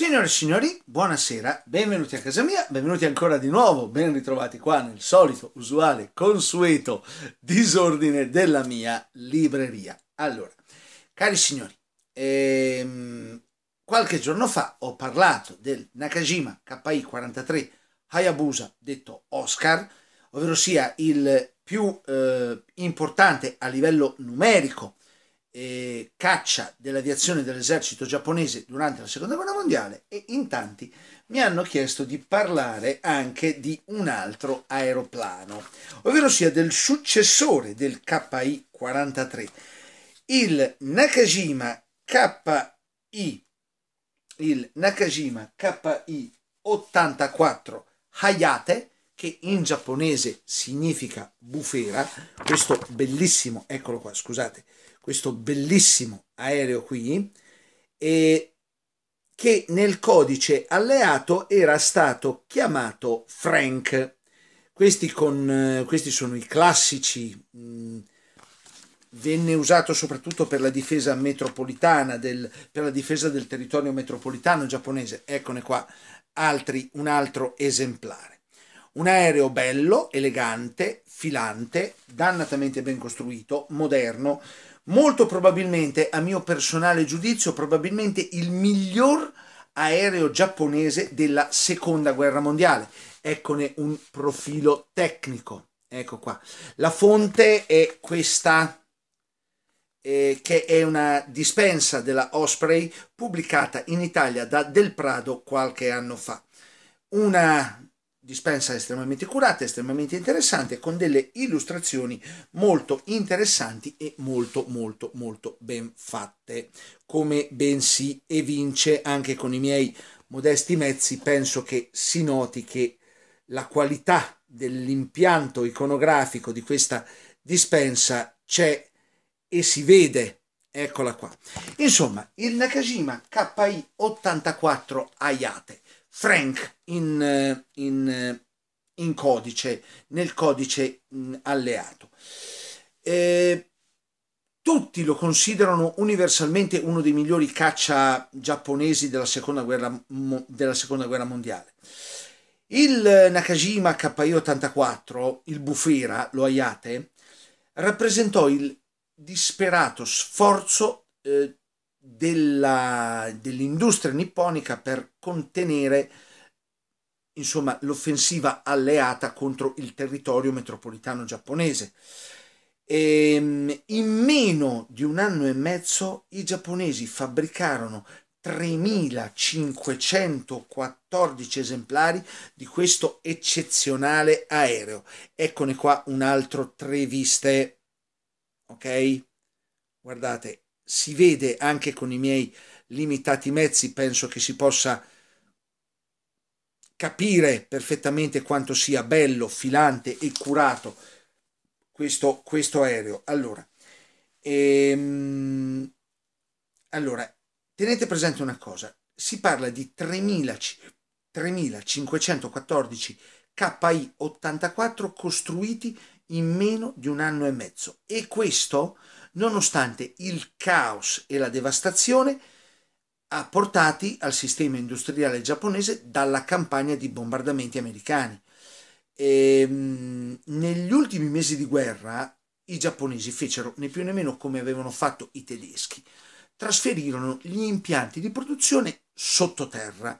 Signore e signori, buonasera, benvenuti a casa mia, benvenuti ancora di nuovo, ben ritrovati qua nel solito, usuale, consueto disordine della mia libreria. Allora, cari signori, ehm, qualche giorno fa ho parlato del Nakajima KI-43 Hayabusa, detto Oscar, ovvero sia il più eh, importante a livello numerico caccia dell'aviazione dell'esercito giapponese durante la seconda guerra mondiale e in tanti mi hanno chiesto di parlare anche di un altro aeroplano, ovvero sia del successore del KI-43, il Nakajima KI, il Nakajima KI-84 Hayate, che in giapponese significa bufera, questo bellissimo, eccolo qua, scusate, questo bellissimo aereo qui, e che nel codice alleato era stato chiamato Frank. Questi, con, eh, questi sono i classici, mm, venne usato soprattutto per la difesa metropolitana, del, per la difesa del territorio metropolitano giapponese. Eccone qua altri, un altro esemplare. Un aereo bello, elegante, filante, dannatamente ben costruito, moderno, molto probabilmente, a mio personale giudizio, probabilmente il miglior aereo giapponese della seconda guerra mondiale. Eccone un profilo tecnico. Ecco qua. La fonte è questa. Eh, che è una dispensa della Osprey pubblicata in Italia da Del Prado qualche anno fa. Una dispensa estremamente curata, estremamente interessante, con delle illustrazioni molto interessanti e molto molto molto ben fatte. Come ben si evince anche con i miei modesti mezzi, penso che si noti che la qualità dell'impianto iconografico di questa dispensa c'è e si vede. Eccola qua. Insomma, il Nakajima KI84 Ayate Frank in, in, in codice, nel codice mm, alleato. Eh, tutti lo considerano universalmente uno dei migliori caccia giapponesi della seconda guerra, della seconda guerra mondiale. Il Nakajima KI-84, il Bufera, lo Ayate, rappresentò il disperato sforzo eh, della, dell'industria nipponica per contenere insomma, l'offensiva alleata contro il territorio metropolitano giapponese. E, ehm, in meno di un anno e mezzo i giapponesi fabbricarono 3.514 esemplari di questo eccezionale aereo. Eccone qua un altro tre viste. Ok? Guardate, si vede anche con i miei limitati mezzi, penso che si possa capire perfettamente quanto sia bello, filante e curato questo, questo aereo. Allora, ehm, allora, tenete presente una cosa, si parla di 3.514 KI-84 costruiti in meno di un anno e mezzo e questo nonostante il caos e la devastazione apportati al sistema industriale giapponese dalla campagna di bombardamenti americani. E, ehm, negli ultimi mesi di guerra i giapponesi fecero né più né meno come avevano fatto i tedeschi, trasferirono gli impianti di produzione sottoterra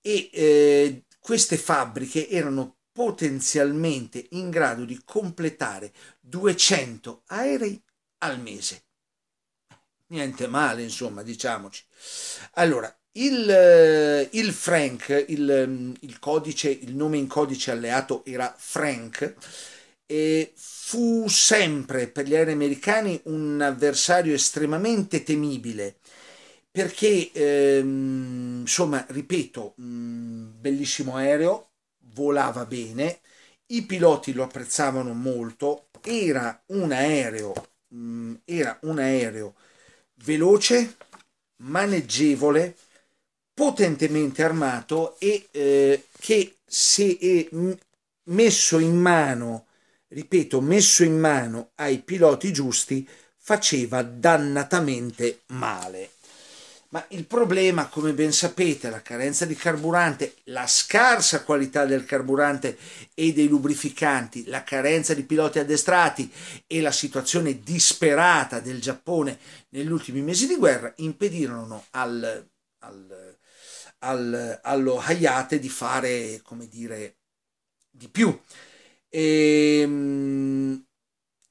e eh, queste fabbriche erano potenzialmente in grado di completare 200 aerei al mese. Niente male, insomma, diciamoci. Allora, il, eh, il Frank, il, mm, il, codice, il nome in codice alleato era Frank, e fu sempre per gli aerei americani un avversario estremamente temibile perché ehm, insomma ripeto mm, bellissimo aereo volava bene i piloti lo apprezzavano molto era un aereo Mm, era un aereo veloce, maneggevole, potentemente armato e eh, che se è messo in mano, ripeto, messo in mano ai piloti giusti, faceva dannatamente male. Ma il problema, come ben sapete, la carenza di carburante, la scarsa qualità del carburante e dei lubrificanti, la carenza di piloti addestrati e la situazione disperata del Giappone negli ultimi mesi di guerra impedirono al, al, al, allo Hayate di fare, come dire, di più. Ehm,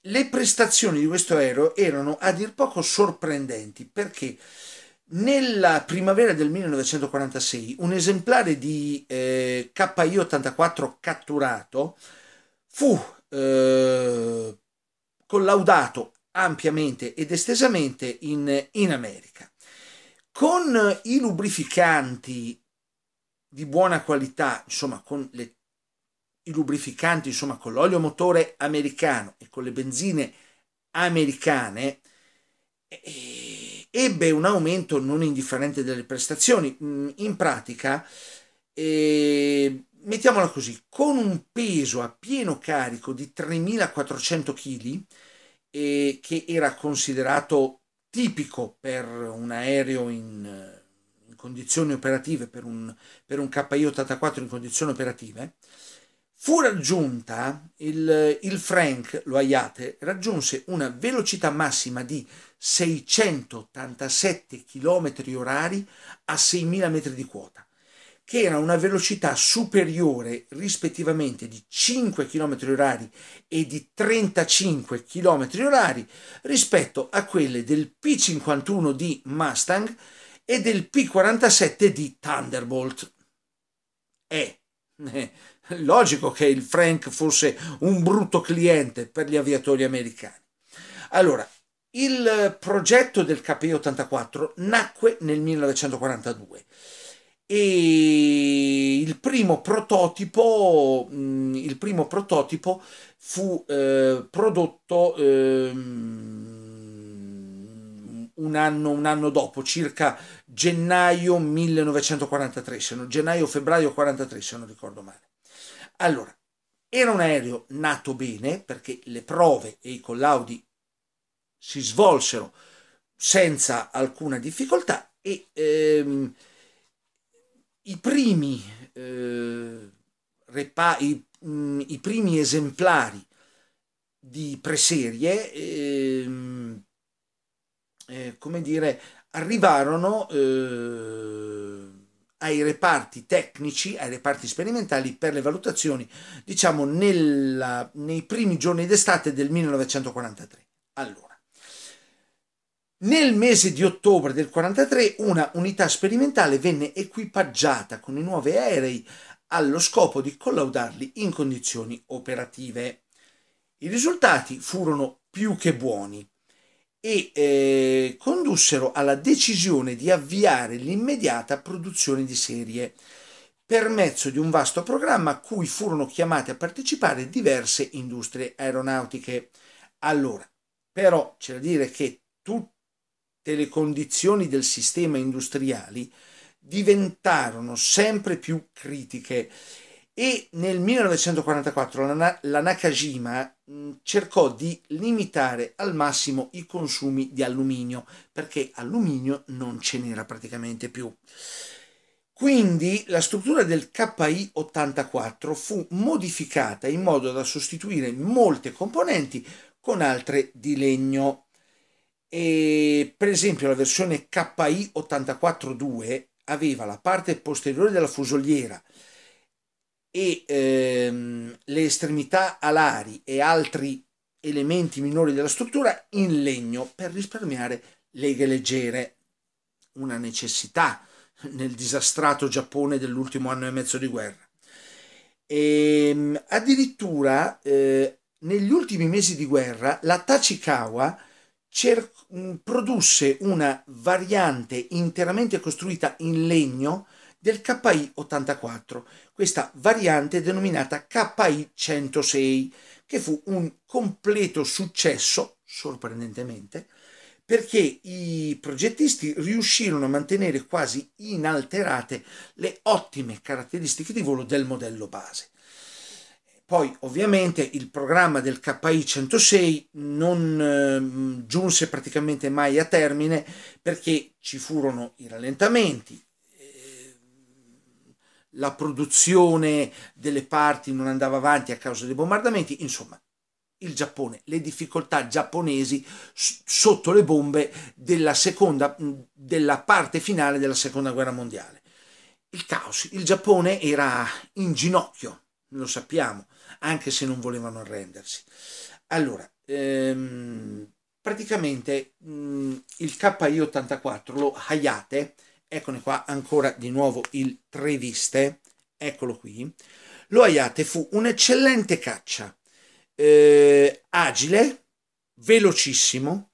le prestazioni di questo aereo erano a dir poco sorprendenti perché nella primavera del 1946 un esemplare di eh, KI-84 catturato fu eh, collaudato ampiamente ed estesamente in, in America. Con i lubrificanti di buona qualità, insomma con le, i lubrificanti, insomma con l'olio motore americano e con le benzine americane, eh, ebbe un aumento non indifferente delle prestazioni. Mm, in pratica, eh, mettiamola così, con un peso a pieno carico di 3.400 kg, eh, che era considerato tipico per un aereo in, in condizioni operative, per un, per un KI-84 in condizioni operative, Fu raggiunta il, il Frank Loaiate raggiunse una velocità massima di 687 km orari a 6.000 metri di quota, che era una velocità superiore rispettivamente di 5 km orari e di 35 km orari rispetto a quelle del P51 di Mustang e del P47 di Thunderbolt. È eh, eh, logico che il Frank fosse un brutto cliente per gli aviatori americani. Allora, il progetto del kp 84 nacque nel 1942 e il primo prototipo, mm, il primo prototipo fu eh, prodotto eh, un, anno, un anno dopo, circa gennaio 1943, gennaio-febbraio 43 se non ricordo male. Allora, era un aereo nato bene perché le prove e i collaudi si svolsero senza alcuna difficoltà e ehm, i, primi, eh, repa- i, mh, mm, i primi esemplari di preserie ehm, eh, come dire arrivarono eh, ai reparti tecnici, ai reparti sperimentali per le valutazioni, diciamo nella, nei primi giorni d'estate del 1943. Allora, nel mese di ottobre del 1943 una unità sperimentale venne equipaggiata con i nuovi aerei allo scopo di collaudarli in condizioni operative. I risultati furono più che buoni e eh, condussero alla decisione di avviare l'immediata produzione di serie per mezzo di un vasto programma a cui furono chiamate a partecipare diverse industrie aeronautiche. Allora, però c'è da dire che tutti delle condizioni del sistema industriali diventarono sempre più critiche e nel 1944 la, Nakajima cercò di limitare al massimo i consumi di alluminio perché alluminio non ce n'era praticamente più. Quindi la struttura del KI-84 fu modificata in modo da sostituire molte componenti con altre di legno. E per esempio la versione KI 84.2 aveva la parte posteriore della fusoliera e ehm, le estremità alari e altri elementi minori della struttura in legno per risparmiare leghe leggere, una necessità nel disastrato Giappone dell'ultimo anno e mezzo di guerra. E, ehm, addirittura eh, negli ultimi mesi di guerra la Tachikawa cer- mm, produsse una variante interamente costruita in legno del KI 84, questa variante denominata KI 106, che fu un completo successo, sorprendentemente, perché i progettisti riuscirono a mantenere quasi inalterate le ottime caratteristiche di volo del modello base. Poi ovviamente il programma del KI 106 non eh, giunse praticamente mai a termine perché ci furono i rallentamenti, eh, la produzione delle parti non andava avanti a causa dei bombardamenti, insomma il Giappone, le difficoltà giapponesi sotto le bombe della, seconda, della parte finale della seconda guerra mondiale. Il caos, il Giappone era in ginocchio lo sappiamo, anche se non volevano arrendersi. Allora, ehm, praticamente mh, mm, il KI84, lo Hayate, eccone qua ancora di nuovo il Treviste, eccolo qui, lo Hayate fu un'eccellente caccia, eh, agile, velocissimo,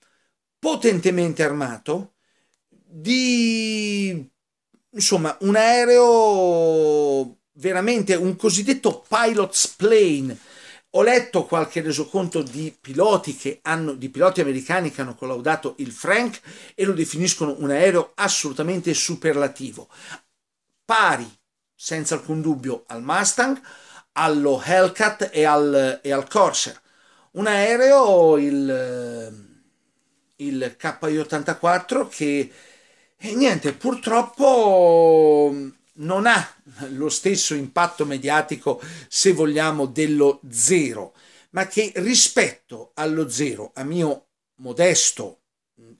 potentemente armato, di insomma un aereo veramente un cosiddetto pilot's plane. Ho letto qualche resoconto di piloti, hanno, di piloti americani che hanno collaudato il Frank e lo definiscono un aereo assolutamente superlativo, pari senza alcun dubbio al Mustang, allo Hellcat e al, e al Corsair. Un aereo, il, il KI-84, che eh, niente, purtroppo non ha lo stesso impatto mediatico, se vogliamo, dello zero, ma che rispetto allo zero, a mio modesto,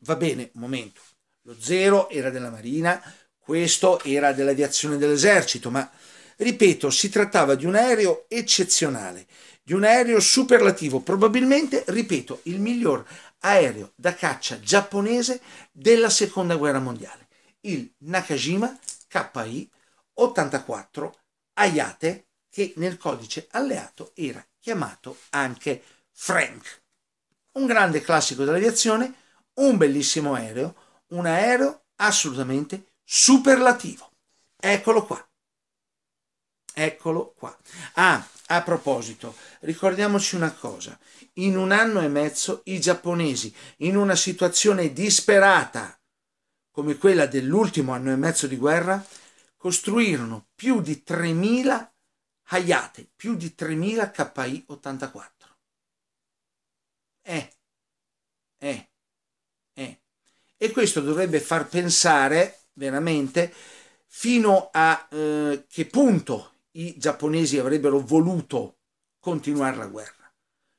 va bene, un momento, lo zero era della Marina, questo era dell'aviazione dell'esercito, ma ripeto, si trattava di un aereo eccezionale, di un aereo superlativo, probabilmente, ripeto, il miglior aereo da caccia giapponese della seconda guerra mondiale, il Nakajima KI 84 Ayate, che nel codice alleato era chiamato anche Frank. Un grande classico dell'aviazione, un bellissimo aereo, un aereo assolutamente superlativo. Eccolo qua. Eccolo qua. Ah, a proposito, ricordiamoci una cosa. In un anno e mezzo i giapponesi, in una situazione disperata come quella dell'ultimo anno e mezzo di guerra, costruirono più di 3.000 Hayate, più di 3.000 KI 84. Eh, eh, eh. E questo dovrebbe far pensare veramente fino a eh, che punto i giapponesi avrebbero voluto continuare la guerra.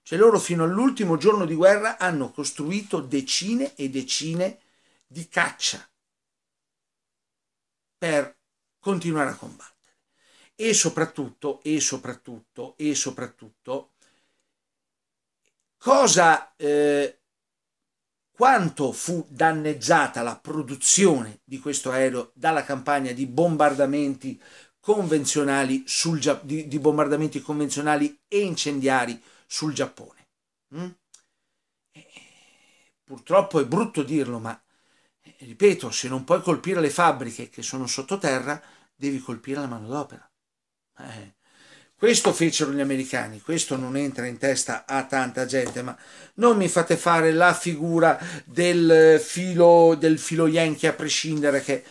Cioè loro fino all'ultimo giorno di guerra hanno costruito decine e decine di caccia per continuare a combattere. E soprattutto, e soprattutto, e soprattutto, cosa, eh, quanto fu danneggiata la produzione di questo aereo dalla campagna di bombardamenti convenzionali, sul, di, di bombardamenti convenzionali e incendiari sul Giappone. Mm? Eh, purtroppo è brutto dirlo, ma eh, ripeto, se non puoi colpire le fabbriche che sono sottoterra, devi colpire la manodopera. Eh. Questo fecero gli americani, questo non entra in testa a tanta gente, ma non mi fate fare la figura del eh, filo, del filo Yankee a prescindere che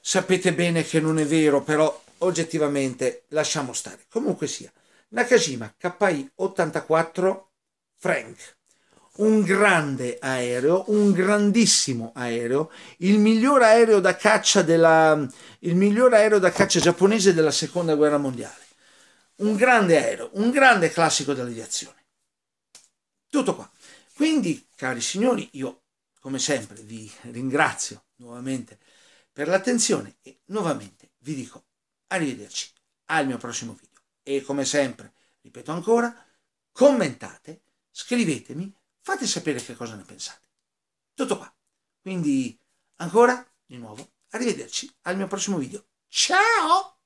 sapete bene che non è vero, però oggettivamente lasciamo stare. Comunque sia, Nakajima KI84 Frank un grande aereo, un grandissimo aereo, il miglior aereo da caccia, della, il miglior aereo da caccia giapponese della seconda guerra mondiale. Un grande aereo, un grande classico dell'aviazione. Tutto qua. Quindi, cari signori, io come sempre vi ringrazio nuovamente per l'attenzione e nuovamente vi dico arrivederci al mio prossimo video. E come sempre, ripeto ancora, commentate, scrivetemi Fate sapere che cosa ne pensate. Tutto qua. Quindi ancora, di nuovo, arrivederci al mio prossimo video. Ciao!